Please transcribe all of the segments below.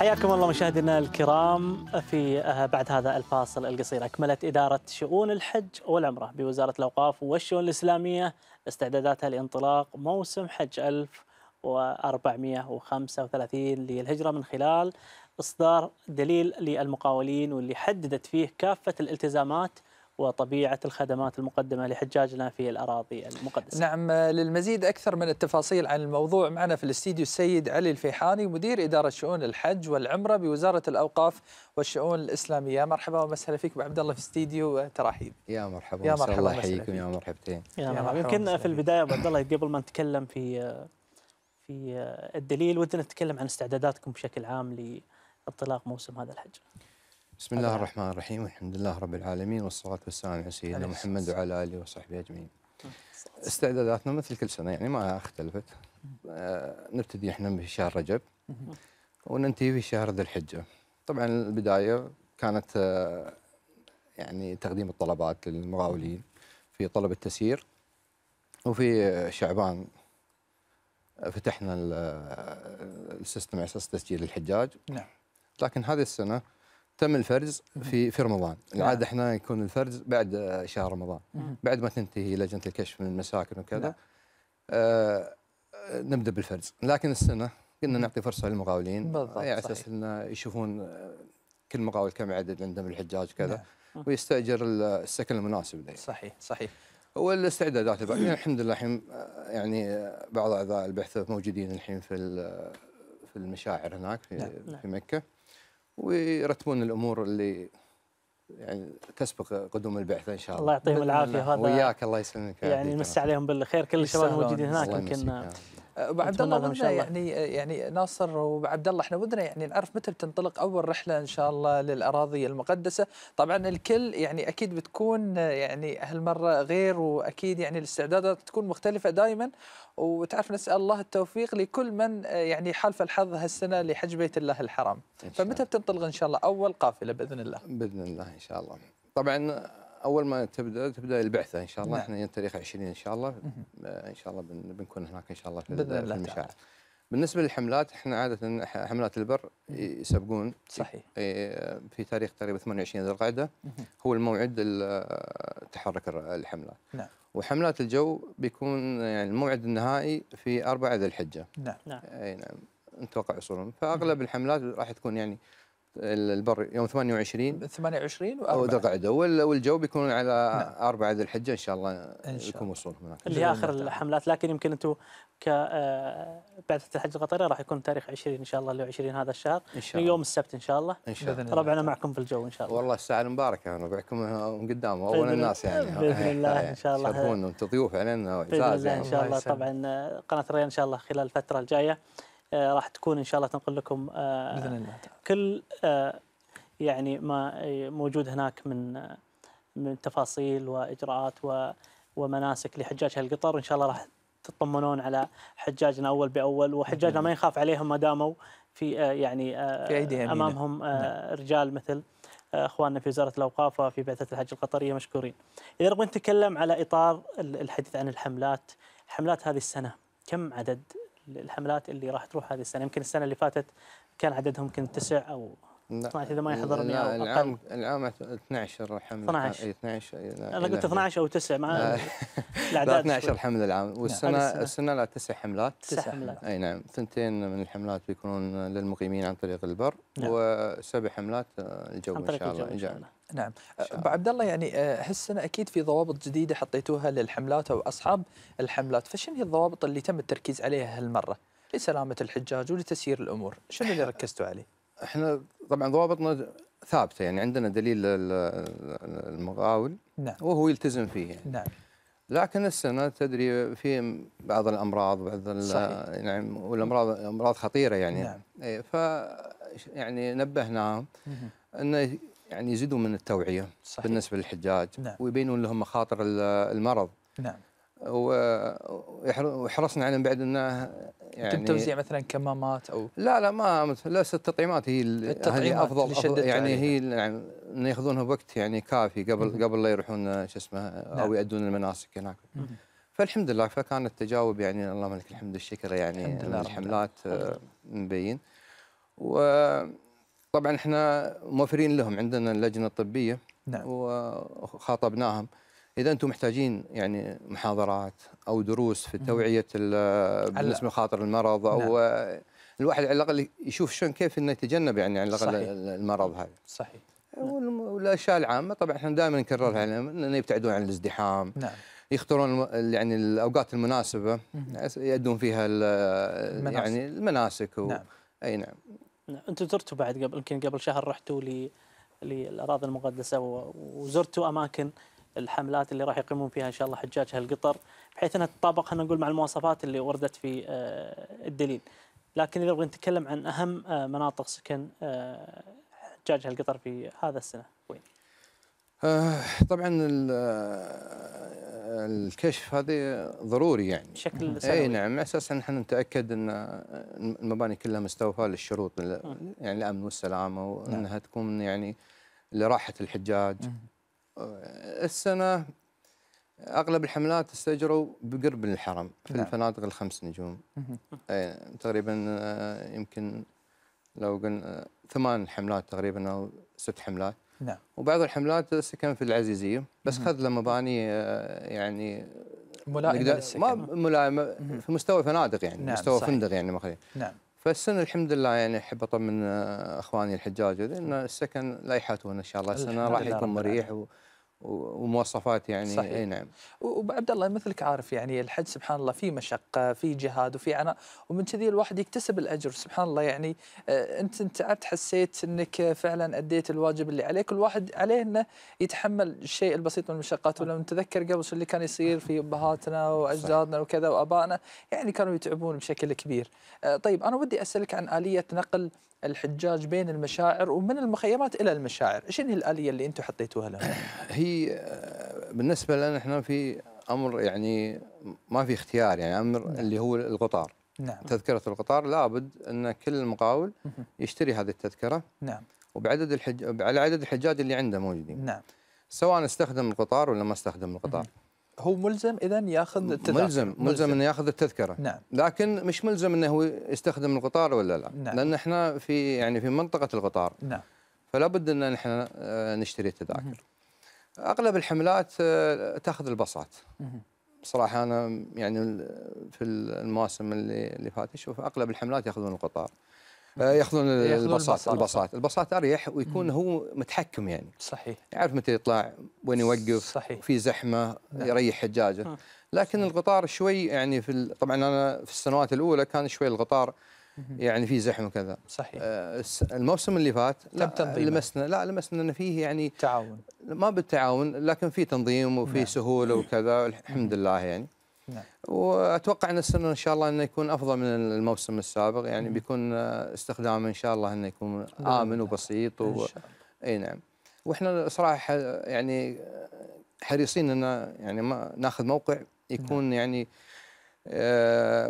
حياكم الله مشاهدينا الكرام في أه، بعد هذا الفاصل القصير أكملت إدارة شؤون الحج والعمرة بوزارة الأوقاف والشؤون الإسلامية استعداداتها لانطلاق موسم حج 1435 للهجرة من خلال إصدار دليل للمقاولين واللي حددت فيه كافة الالتزامات وطبيعة الخدمات المقدمة لحجاجنا في الأراضي المقدسة نعم للمزيد أكثر من التفاصيل عن الموضوع معنا في الاستديو السيد علي الفيحاني مدير إدارة شؤون الحج والعمرة بوزارة الأوقاف والشؤون الإسلامية مرحبا ومسهلا فيك أبو عبد الله في استديو تراحيب يا مرحبا يا مرحبا الله يحييكم يا مرحبتين يا مرحبا يمكن في البداية أبو عبد الله قبل ما نتكلم في في الدليل ودنا نتكلم عن استعداداتكم بشكل عام لانطلاق موسم هذا الحج بسم الله الرحمن الرحيم والحمد لله رب العالمين والصلاة والسلام على سيدنا محمد وعلى آله وصحبه أجمعين استعداداتنا مثل كل سنة يعني ما اختلفت آه، نبتدي احنا بشهر رجب وننتهي في شهر ذي الحجة طبعا البداية كانت آه، يعني تقديم الطلبات للمغاولين في طلب التسيير وفي شعبان فتحنا آه، السيستم على اساس تسجيل الحجاج نعم لكن هذه السنه تم الفرز في في رمضان العاده نعم. احنا يكون الفرز بعد آه، شهر رمضان نعم. بعد ما تنتهي لجنه الكشف من المساكن وكذا نعم. آه نبدا بالفرز لكن السنه قلنا نعطي فرصه للمقاولين آه، على اساس ان يشوفون آه، كل مقاول كم عدد عندهم الحجاج وكذا ويستاجر السكن المناسب له صحيح صحيح والاستعدادات يعني الحمد لله الحين يعني بعض اعضاء البحث موجودين الحين في في المشاعر هناك في, نعم. في مكه ويرتبون الامور اللي يعني تسبق قدوم البعثه ان شاء الله الله يعطيهم العافيه هذا وياك الله يسلمك يعني نمسي عليهم بالخير كل الشباب الموجودين هناك يمكن ابو عبد الله الله يعني يعني ناصر وعبد الله احنا ودنا يعني نعرف متى بتنطلق اول رحله ان شاء الله للاراضي المقدسه طبعا الكل يعني اكيد بتكون يعني هالمره غير واكيد يعني الاستعدادات تكون مختلفه دائما وتعرف نسال الله التوفيق لكل من يعني حالف الحظ هالسنه لحج بيت الله الحرام فمتى بتنطلق ان شاء الله اول قافله باذن الله باذن الله ان شاء الله طبعا اول ما تبدا تبدا البعثه ان شاء الله نعم. احنا تاريخ 20 ان شاء الله آه، ان شاء الله بنكون هناك ان شاء الله في, بإذن الله المشاعر تعالى. بالنسبه للحملات احنا عاده حملات البر يسبقون صحيح إيه، في تاريخ تقريبا 28 ذي القعده هو الموعد آه، تحرك الحملات نعم وحملات الجو بيكون يعني الموعد النهائي في 4 ذي الحجه نعم نعم اي نعم نتوقع وصولهم فاغلب الحملات راح تكون يعني البر يوم 28 28 و ذي القعده والجو بيكون على نعم. ذي الحجه ان شاء الله إن شاء يكون وصول هناك اللي اخر الحملات لكن يمكن انتم ك بعثه الحج القطريه راح يكون تاريخ 20 ان شاء الله اللي 20 هذا الشهر ان شاء الله يوم السبت ان شاء الله ان شاء الله ربعنا معكم في الجو ان شاء الله والله الساعه المباركه ربعكم من قدام اول الناس يعني باذن الله ان شاء الله تشرفون انتم ضيوف علينا باذن الله ان شاء الله طبعا قناه الريان ان شاء الله خلال الفتره الجايه آه، راح تكون ان شاء الله تنقل لكم آه، باذن الله كل آه، يعني ما موجود هناك من من تفاصيل واجراءات ومناسك لحجاج هالقطر ان شاء الله راح تطمنون على حجاجنا اول باول وحجاجنا ما يخاف عليهم ما داموا في يعني في أيديهم امامهم نعم. رجال مثل اخواننا في وزاره الاوقاف وفي بعثه الحج القطريه مشكورين. اذا نبغى نتكلم على اطار الحديث عن الحملات، حملات هذه السنه كم عدد الحملات اللي راح تروح هذه السنه يمكن السنه اللي فاتت كان عددهم يمكن تسع او 12 اذا ما يحضرني او اقل العام العام 12 حمله 12 اي 12 انا قلت 12 او 9 مع الاعداد 12 حمله العام نعم، والسنه السنه, السنة لا تسع حملات تسع حملات اي نعم ثنتين من الحملات بيكونون للمقيمين عن طريق البر نعم. وسبع حملات آه، الجو ان شاء الله ان شاء الله نعم ابو عبد الله يعني هالسنه اكيد في ضوابط جديده حطيتوها للحملات او اصحاب الحملات فشنو هي الضوابط اللي تم التركيز عليها هالمره لسلامه الحجاج ولتسيير الامور شنو اللي ركزتوا عليه احنا طبعا ضوابطنا ثابته يعني عندنا دليل المقاول نعم. وهو يلتزم فيه يعني. نعم لكن السنه تدري في بعض الامراض بعض نعم والامراض امراض خطيره يعني نعم. إيه، ف يعني نبهناهم انه يعني يزيدوا من التوعيه صحيح. بالنسبه للحجاج نعم. ويبينون لهم مخاطر المرض نعم وحرصنا على بعد انه يعني يتم توزيع مثلا كمامات او لا لا ما لا التطعيمات هي التطعيمات افضل, أفضل يعني هي يعني ياخذونها بوقت يعني كافي قبل مم. قبل لا يروحون شو اسمه نعم. او يؤدون المناسك هناك مم. فالحمد لله فكان التجاوب يعني اللهم لك الحمد والشكر يعني الحمد لله الحملات آه، مبين و طبعا احنا موفرين لهم عندنا اللجنه الطبيه نعم. وخاطبناهم اذا انتم محتاجين يعني محاضرات او دروس في توعيه بالنسبه لخاطر المرض او نعم. الواحد على الاقل يشوف شلون كيف انه يتجنب يعني على الاقل المرض هذا صحيح نعم. والاشياء العامه طبعا احنا دائما نكررها يعني انه يبتعدون عن الازدحام نعم يختارون يعني الاوقات المناسبه يؤدون فيها المناسك. يعني المناسك و... نعم. اي نعم انتم زرتوا بعد قبل يمكن قبل شهر رحتوا ل للاراضي المقدسه وزرتوا اماكن الحملات اللي راح يقيمون فيها ان شاء الله حجاج هالقطر بحيث انها تتطابق خلينا نقول مع المواصفات اللي وردت في آه، الدليل. لكن اذا نبغى نتكلم عن اهم آه، مناطق سكن آه، حجاج هالقطر في هذا السنه وين؟ طبعا الكشف هذا ضروري يعني بشكل اي نعم اساسا نحن نتاكد ان المباني كلها مستوفاه للشروط يعني الامن والسلامه نعم. وانها نعم. تكون يعني لراحه الحجاج مم. السنه اغلب الحملات استاجروا بقرب الحرم في نعم. الفنادق الخمس نجوم أي تقريبا آه، يمكن لو قلنا ثمان حملات تقريبا او ست حملات نعم وبعض الحملات سكن في العزيزيه بس خذ له مباني آه، يعني ملائمه ما ملائمه في مستوى فنادق يعني نعم مستوى صحيح. فندق يعني مخلي نعم فالسنه الحمد لله يعني احب اطمن آه، اخواني الحجاج ان السكن لا يحاتون ان شاء الله السنه راح يكون مريح و... ومواصفات يعني صحيح. اي نعم وعبد الله مثلك عارف يعني الحج سبحان الله في مشقه في جهاد وفي عناء ومن كذي الواحد يكتسب الاجر سبحان الله يعني آه، انت تعبت حسيت انك فعلا اديت الواجب اللي عليك الواحد عليه انه يتحمل الشيء البسيط من المشقات ولو نتذكر قبل شو اللي كان يصير في ابهاتنا واجدادنا وكذا وابائنا يعني كانوا يتعبون بشكل كبير آه، طيب انا ودي اسالك عن اليه نقل الحجاج بين المشاعر ومن المخيمات الى المشاعر، ايش هي الاليه اللي انتم حطيتوها لهم؟ هي آه، بالنسبه لنا احنا في امر يعني ما في اختيار يعني امر نعم. اللي هو القطار. نعم. تذكره القطار لابد ان كل مقاول يشتري هذه التذكره. نعم. وبعدد الحج على عدد الحجاج اللي عنده موجودين. نعم. سواء استخدم القطار ولا ما استخدم القطار. هو ملزم اذا ياخذ التذكره ملزم ملزم, ملزم انه ياخذ التذكره نعم لكن مش ملزم انه هو يستخدم القطار ولا لا نعم. لان احنا في يعني في منطقه القطار نعم فلا بد ان احنا آه، نشتري التذاكر اغلب الحملات آه، تاخذ الباصات بصراحه انا يعني في المواسم اللي اللي فاتت اشوف اغلب الحملات ياخذون القطار ياخذون الباصات الباصات الباصات اريح ويكون مم. هو متحكم يعني صحيح يعرف متى يطلع وين يوقف صحيح في زحمه نعم. يريح حجاجه نعم. لكن القطار شوي يعني في ال... طبعا انا في السنوات الاولى كان شوي القطار يعني في زحمه وكذا صحيح آه الموسم اللي فات لا لمسنا لا لمسنا انه فيه يعني تعاون ما بالتعاون لكن في تنظيم وفي نعم. سهوله وكذا الحمد لله يعني نعم. واتوقع ان السنه ان شاء الله انه يكون افضل من الموسم السابق يعني مم. بيكون آه، استخدامه ان شاء الله انه يكون امن وبسيط و... اي نعم واحنا صراحه آه، يعني آه، حريصين ان يعني ما ناخذ موقع يكون نعم. يعني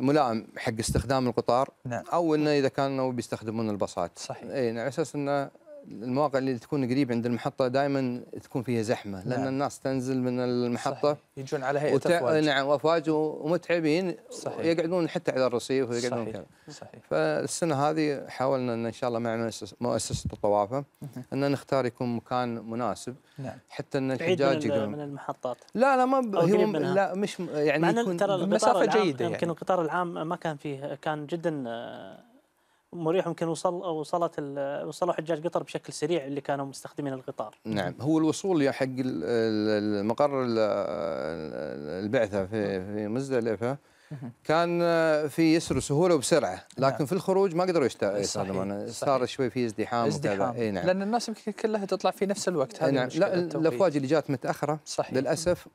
ملائم حق استخدام القطار نعم. او انه اذا كانوا بيستخدمون الباصات صحيح اي نعم. على اساس انه المواقع اللي تكون قريب عند المحطه دائما تكون فيها زحمه لان نعم. الناس تنزل من المحطه صحيح. يجون على هيئه وت... افواج نعم افواج ومتعبين صحيح. يقعدون حتى على الرصيف ويقعدون صحيح. كذا صحيح. فالسنه هذه حاولنا ان ان شاء الله مع مؤسسه الطوافه ان نختار يكون مكان مناسب نعم. حتى ان الحجاج بعيد من, من المحطات لا لا ما ب... هو لا مش يعني يكون ترى مسافه جيده يعني. يمكن القطار العام ما كان فيه كان جدا آه، مريح يمكن وصل وصلت وصلوا حجاج قطر بشكل سريع اللي كانوا مستخدمين القطار. نعم هو الوصول حق المقر البعثه في في مزدلفه كان في يسر سهوله وبسرعه نعم. لكن في الخروج ما قدروا يستخدمون صار شوي في ازدحام, ازدحام وكذا اي نعم لان الناس يمكن كلها تطلع في نفس الوقت هذه نعم لا الافواج اللي جات متاخره صحيح. للاسف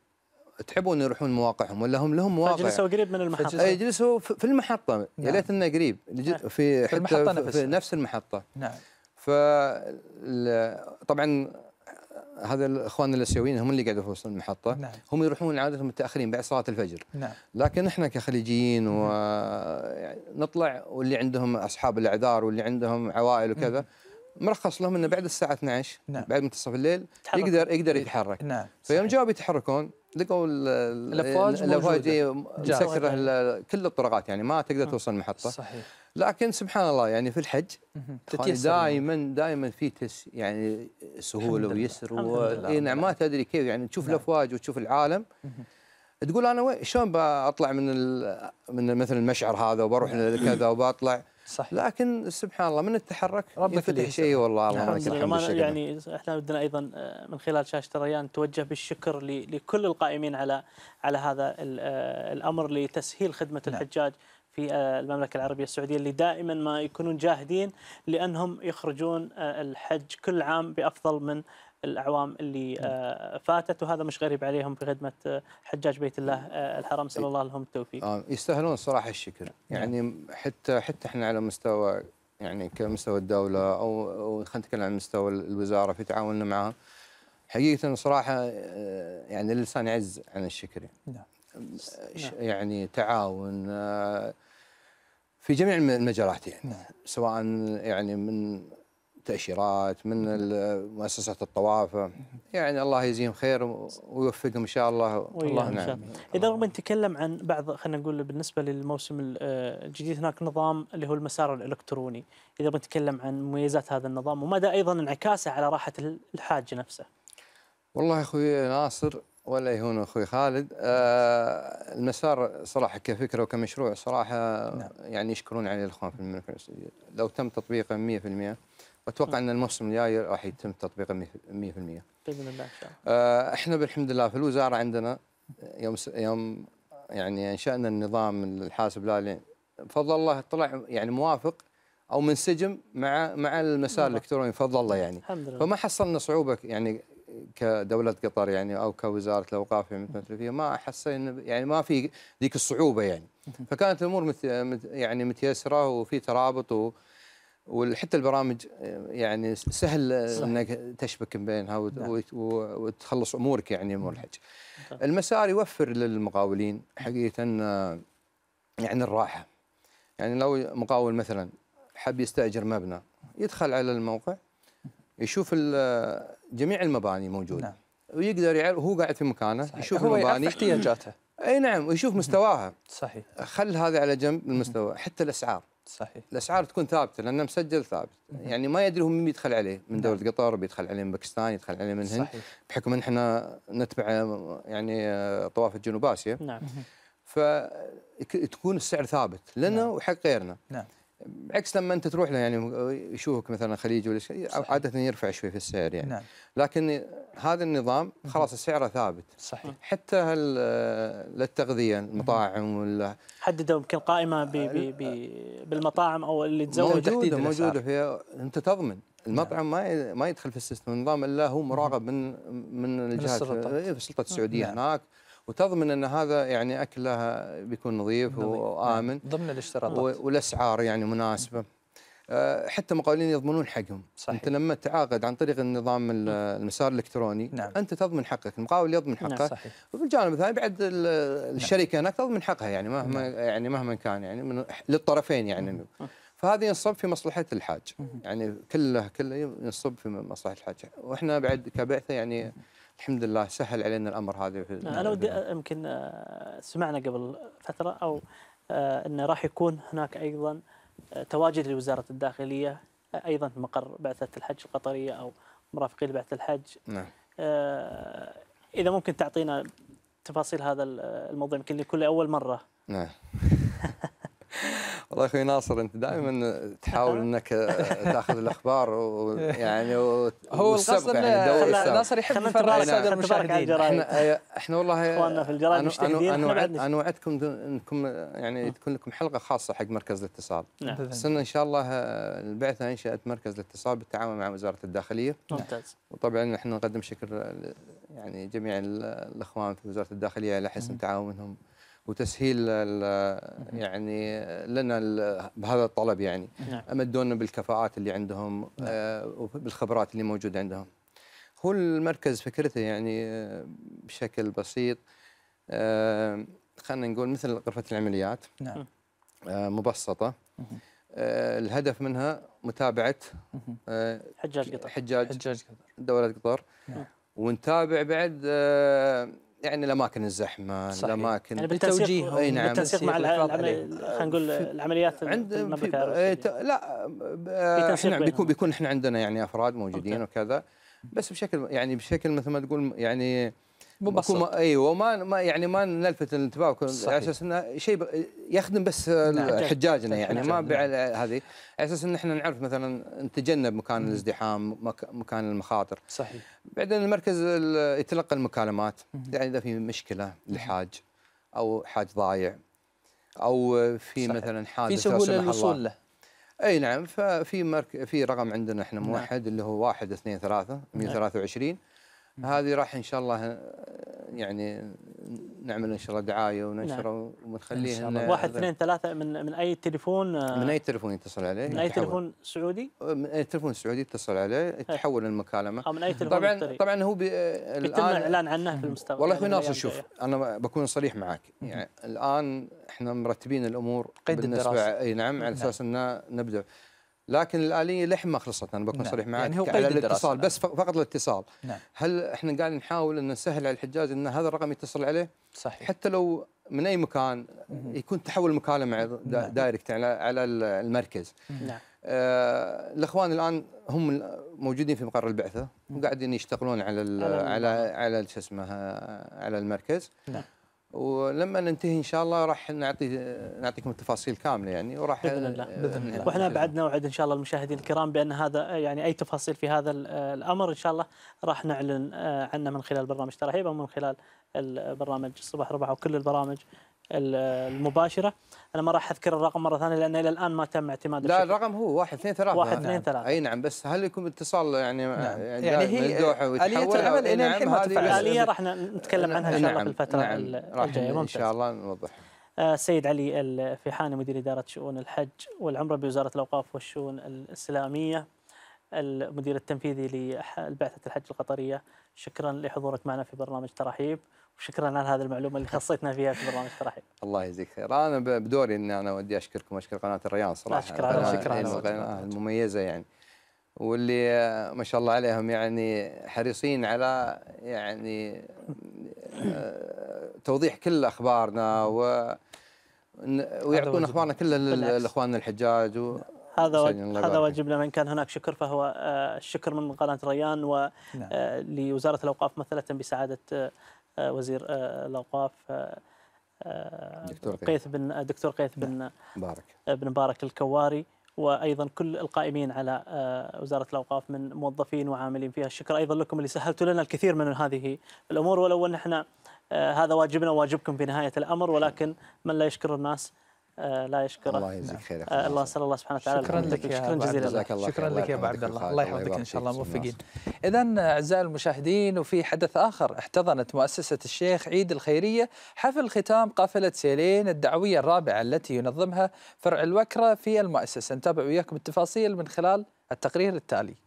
تحبون يروحون مواقعهم ولا هم لهم مواقع فجلسوا قريب من المحطه يجلسوا إيه، في المحطه نعم. يا ليت انه قريب نعم. في حتى المحطة في, نفسها. في نفس المحطه نعم فطبعا هذا الاخوان الاسيويين هم اللي قاعدين في وسط المحطه نعم. هم يروحون عاده متاخرين بعد صلاه الفجر نعم. لكن احنا كخليجيين ونطلع نعم. واللي عندهم اصحاب الاعذار واللي عندهم عوائل نعم. وكذا نعم. مرخص لهم انه بعد الساعه 12 نعم. بعد منتصف الليل يقدر يقدر يتحرك نعم. فيوم جاوا يتحركون لقوا الافواج الافواج مسكره كل الطرقات يعني ما تقدر آه. توصل المحطه صحيح لكن سبحان الله يعني في الحج يعني. دائما دائما في تس يعني سهوله ويسر و... نعم ما تدري كيف يعني تشوف نعم. الافواج وتشوف العالم تقول انا وين شلون بطلع من ال... من مثلا المشعر هذا وبروح كذا وبطلع صح لكن سبحان الله من التحرك يفتح شيء والله الله نعم. الحمد, يعني احنا بدنا ايضا آه، من خلال شاشه الريان نتوجه بالشكر لكل القائمين على على هذا آه، الامر لتسهيل خدمه نعم. الحجاج في آه، المملكة العربية السعودية اللي دائما ما يكونون جاهدين لأنهم يخرجون الحج كل عام بأفضل من الاعوام اللي آه، فاتت وهذا مش غريب عليهم في خدمه آه، حجاج بيت الله آه، الحرام صلى إيه. الله لهم التوفيق. يستاهلون صراحه الشكر نعم. يعني حتى حتى احنا على مستوى يعني كمستوى الدوله او, خلينا نتكلم عن مستوى الوزاره في تعاوننا معها حقيقه صراحه يعني اللسان يعز عن الشكر يعني. نعم. نعم. يعني تعاون في جميع المجالات يعني نعم. سواء يعني من التاشيرات من مؤسسه الطوافه يعني الله يجزيهم خير ويوفقهم ان شاء الله والله نعم شاء. اذا ربما نتكلم عن بعض خلينا نقول بالنسبه للموسم آه، الجديد هناك نظام اللي هو المسار الالكتروني اذا بنتكلم عن مميزات هذا النظام ومدى ايضا انعكاسه على راحه الحاج نفسه والله اخوي ناصر ولا يهون اخوي خالد آه المسار صراحه كفكره وكمشروع صراحه نعم. يعني يشكرون عليه الاخوان في المملكه لو تم تطبيقه 100% اتوقع ان الموسم الجاي راح يتم تطبيقه 100% باذن الله ان شاء الله آه، احنا بالحمد لله في الوزاره عندنا يوم يوم يعني انشانا النظام الحاسب الالي بفضل الله طلع يعني موافق او منسجم مع مع المسار نعم. الالكتروني بفضل الله طيب، يعني الحمد لله. فما حصلنا صعوبه يعني كدوله قطر يعني او كوزاره الاوقاف يعني مثل ما حسينا يعني ما في ذيك الصعوبه يعني فكانت الامور مت يعني متيسره وفي ترابط و وحتى البرامج يعني سهل صح. انك تشبك بينها نعم. وتخلص امورك يعني امور نعم. الحج. نعم. المسار يوفر للمقاولين حقيقه يعني الراحه. يعني لو مقاول مثلا حب يستاجر مبنى يدخل على الموقع يشوف جميع المباني موجوده نعم. ويقدر يعرف هو قاعد في مكانه صحيح. يشوف هو المباني احتياجاته اي نعم ويشوف مستواها صحيح خل هذا على جنب المستوى حتى الاسعار صحيح الاسعار تكون ثابته لانه مسجل ثابت يعني ما يدري هو مين بيدخل عليه من دوله نعم. قطر بيدخل عليه من باكستان يدخل عليه من هند صحيح. بحكم ان احنا نتبع يعني طواف الجنوب اسيا نعم فتكون السعر ثابت لنا نعم. وحق غيرنا نعم عكس لما انت تروح له يعني يشوفك مثلا خليجي ولا شيء عاده يرفع شوي في السعر يعني نعم. لكن هذا النظام خلاص السعر ثابت صحيح حتى للتغذيه المطاعم ولا حددوا يمكن قائمه بي بي بي بالمطاعم او اللي تزود موجوده موجوده فيها انت تضمن المطعم نعم. ما ما يدخل في السيستم النظام الا هو مراقب من من الجهات من السلطه إيه، السعوديه نعم. هناك وتضمن ان هذا يعني اكله بيكون نظيف نعم. وامن ضمن الاشتراطات والاسعار يعني مناسبه آه، حتى مقاولين يضمنون حقهم صحيح. انت لما تعاقد عن طريق النظام المسار الالكتروني نعم. انت تضمن حقك المقاول يضمن نعم، حقه نعم صحيح. الجانب الثاني بعد نعم. الشركه هناك تضمن حقها يعني مهما نعم. يعني مهما كان يعني من للطرفين يعني نعم. فهذا ينصب في مصلحه الحاج يعني كله كله ينصب في مصلحه الحاج واحنا بعد كبعثه يعني الحمد لله سهل علينا الامر هذا انا ودي يمكن آه، سمعنا قبل فتره او آه، انه راح يكون هناك ايضا آه، تواجد لوزاره الداخليه ايضا في مقر بعثه الحج القطريه او مرافقين بعثة الحج نعم اذا ممكن تعطينا تفاصيل هذا الموضوع يمكن لكل اول مره نعم والله اخوي ناصر انت دائما تحاول نعم. انك تاخذ الاخبار ويعني هو القصد يعني ناصر يحب يفرغ الساده المشاهدين إيه، احنا والله اخواننا في الجرايد مجتهدين انا وعدكم انكم يعني نعم. تكون لكم حلقه خاصه حق مركز الاتصال نعم بس ان شاء الله البعثه انشات مركز الاتصال بالتعاون مع وزاره الداخليه ممتاز وطبعا احنا نقدم شكر يعني جميع الاخوان في وزاره الداخليه على حسن تعاونهم وتسهيل يعني لنا بهذا الطلب يعني نعم. امدونا بالكفاءات اللي عندهم نعم. آه، وبالخبرات اللي موجوده عندهم هو المركز فكرته يعني آه، بشكل بسيط آه، خلينا نقول مثل غرفه العمليات نعم مبسطه الهدف منها متابعه حجاج قطر حجاج, حجاج قطر دوله قطر نعم. ونتابع بعد يعني الاماكن الزحمه صحيح. الاماكن يعني بالتوجيه اي نعم بالتنسيق مع خلينا نقول العمليات عند المملكه إيه، لا آه، احنا بيكون بيكون احنا عندنا يعني افراد موجودين أوكي. وكذا بس بشكل يعني بشكل مثل ما تقول يعني مبسط ايوه وما ما يعني ما نلفت الانتباه على اساس انه شيء يخدم بس نعم، حجاجنا يعني نعم، ما هذه على اساس ان احنا نعرف مثلا نتجنب مكان الازدحام مكان المخاطر صحيح بعدين المركز يتلقى المكالمات يعني اذا في مشكله لحاج او حاج ضايع او في صحيح. مثلا حادث في سهوله الوصول له اي نعم ففي مرك في رقم عندنا احنا نعم. موحد نعم. اللي هو 1 2 3 123 هذه راح ان شاء الله يعني نعمل ان شاء الله دعايه وننشره نعم. ونخليه واحد اثنين ثلاثه من من اي تليفون آه، من اي تليفون يتصل عليه من اي تليفون سعودي؟ أه، من اي تليفون سعودي يتصل عليه إيه. تحول المكالمه آه، من اي تليفون طبعا طبعا هو الان اعلان عنه في المستقبل والله اخوي يعني ناصر شوف انا بكون صريح معك يعني الان احنا مرتبين الامور قيد بالنسبه اي نعم على نعم. اساس ان نبدا لكن الاليه للحين ما خلصت انا بكون نعم. صريح معك يعني هو قيد على الاتصال نعم. بس فقط الاتصال نعم. هل احنا قاعدين نحاول ان نسهل على الحجاج ان هذا الرقم يتصل عليه صحيح حتى لو من اي مكان يكون تحول المكالمه نعم. دايركت على المركز نعم آه، الاخوان الان هم موجودين في مقر البعثه وقاعدين يشتغلون على على على شو اسمه آه، على المركز نعم ولما ننتهي ان شاء الله راح نعطي نعطيكم التفاصيل كامله يعني وراح باذن الله باذن الله واحنا بعد نوعد ان شاء الله المشاهدين الكرام بان هذا يعني اي تفاصيل في هذا الامر ان شاء الله راح نعلن آه، عنه من خلال برنامج ترحيب او من خلال البرنامج الصباح ربع وكل البرامج المباشره انا ما راح اذكر الرقم مره ثانيه لان الى الان ما تم اعتماد لا الرقم هو 1 2 3 1 2 3 اي نعم بس هل يكون اتصال يعني نعم. يعني, يعني هي اليه العمل الى نعم، الحين ما تفعل الاليه راح نتكلم نعم، عنها ان شاء الله نعم، في الفتره نعم. الجايه ممتاز ان شاء الله نوضحها آه، سيد علي الفيحاني مدير إدارة شؤون الحج والعمرة بوزارة الأوقاف والشؤون الإسلامية المدير التنفيذي لبعثة الحج القطرية شكرا لحضورك معنا في برنامج ترحيب وشكرا على هذه المعلومه اللي خصيتنا فيها في برنامج ترحيب. الله يجزيك خير، انا بدوري ان انا ودي اشكركم اشكر قناه الريان صراحه. شكرا على شكرا على المميزه يعني. واللي ما شاء الله عليهم يعني حريصين على يعني آه، توضيح كل اخبارنا و ويعطون اخبارنا كلها لاخواننا الحجاج و نعم. هذا هذا واجبنا من كان هناك شكر فهو آه، الشكر من قناه ريان ولوزاره نعم. آه، الاوقاف مثله بسعاده آه، وزير الاوقاف دكتور قيث بن دكتور قيث بن مبارك بن مبارك الكواري وايضا كل القائمين على وزاره الاوقاف من موظفين وعاملين فيها الشكر ايضا لكم اللي سهلتوا لنا الكثير من هذه الامور ولو ان احنا هذا واجبنا وواجبكم في نهايه الامر ولكن من لا يشكر الناس آه، لا يشكره الله يجزيك خير يا آه، الله صلى الله سبحانه وتعالى شكرا لك يا شكرا جزيلا لك شكرا لك يا ابو عبد الله الله يحفظك ان شاء الله موفقين اذا اعزائي آه، المشاهدين وفي حدث اخر احتضنت مؤسسه الشيخ عيد الخيريه حفل ختام قافله سيلين الدعويه الرابعه التي ينظمها فرع الوكره في المؤسسه نتابع وياكم التفاصيل من خلال التقرير التالي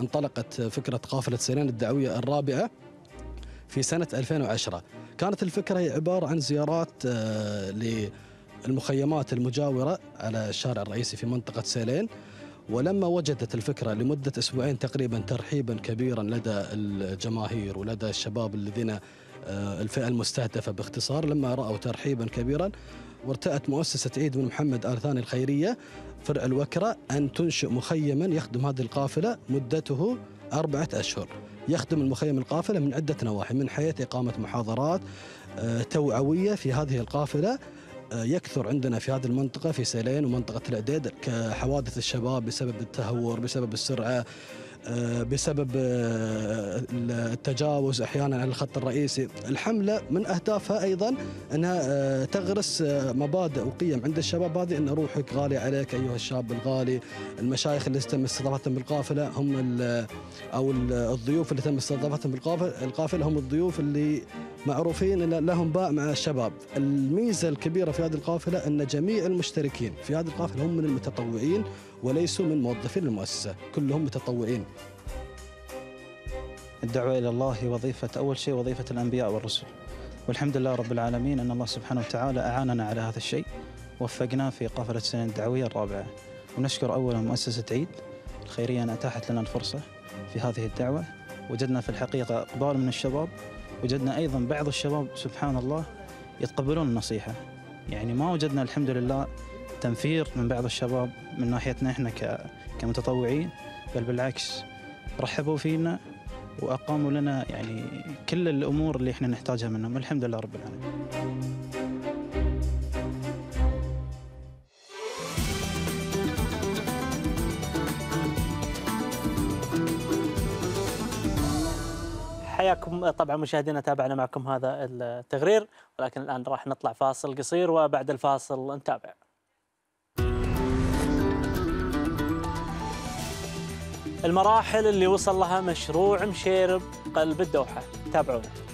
انطلقت فكرة قافلة سينان الدعوية الرابعة في سنة 2010 كانت الفكرة هي عبارة عن زيارات آه، للمخيمات المجاورة على الشارع الرئيسي في منطقة سيلين ولما وجدت الفكرة لمدة أسبوعين تقريبا ترحيبا كبيرا لدى الجماهير ولدى الشباب الذين آه، الفئة المستهدفة باختصار لما رأوا ترحيبا كبيرا وارتأت مؤسسة عيد بن محمد آل ثاني الخيرية فرع الوكرة أن تنشئ مخيما يخدم هذه القافلة مدته أربعة أشهر يخدم المخيم القافلة من عدة نواحي من حيث إقامة محاضرات آه، توعوية في هذه القافلة آه، يكثر عندنا في هذه المنطقة في سيلين ومنطقة العديد كحوادث الشباب بسبب التهور بسبب السرعة آه، بسبب آه، التجاوز احيانا على الخط الرئيسي، الحمله من اهدافها ايضا انها آه، تغرس مبادئ وقيم عند الشباب هذه ان روحك غاليه عليك ايها الشاب الغالي، المشايخ اللي تم استضافتهم بالقافله هم او الضيوف اللي تم استضافتهم بالقافله هم الضيوف اللي معروفين ان لهم باع مع الشباب، الميزه الكبيره في هذه القافله ان جميع المشتركين في هذه القافله هم من المتطوعين وليسوا من موظفين المؤسسه، كلهم متطوعين. الدعوة إلى الله وظيفة أول شيء وظيفة الأنبياء والرسل والحمد لله رب العالمين أن الله سبحانه وتعالى أعاننا على هذا الشيء وفقنا في قافلة السنة الدعوية الرابعة ونشكر أولا مؤسسة عيد الخيرية أن أتاحت لنا الفرصة في هذه الدعوة وجدنا في الحقيقة إقبال من الشباب وجدنا أيضا بعض الشباب سبحان الله يتقبلون النصيحة يعني ما وجدنا الحمد لله تنفير من بعض الشباب من ناحيتنا احنا كمتطوعين بل بالعكس رحبوا فينا واقاموا لنا يعني كل الامور اللي احنا نحتاجها منهم الحمد لله رب العالمين حياكم طبعا مشاهدينا تابعنا معكم هذا التقرير ولكن الان راح نطلع فاصل قصير وبعد الفاصل نتابع المراحل اللي وصل لها مشروع مشيرب قلب الدوحة تابعونا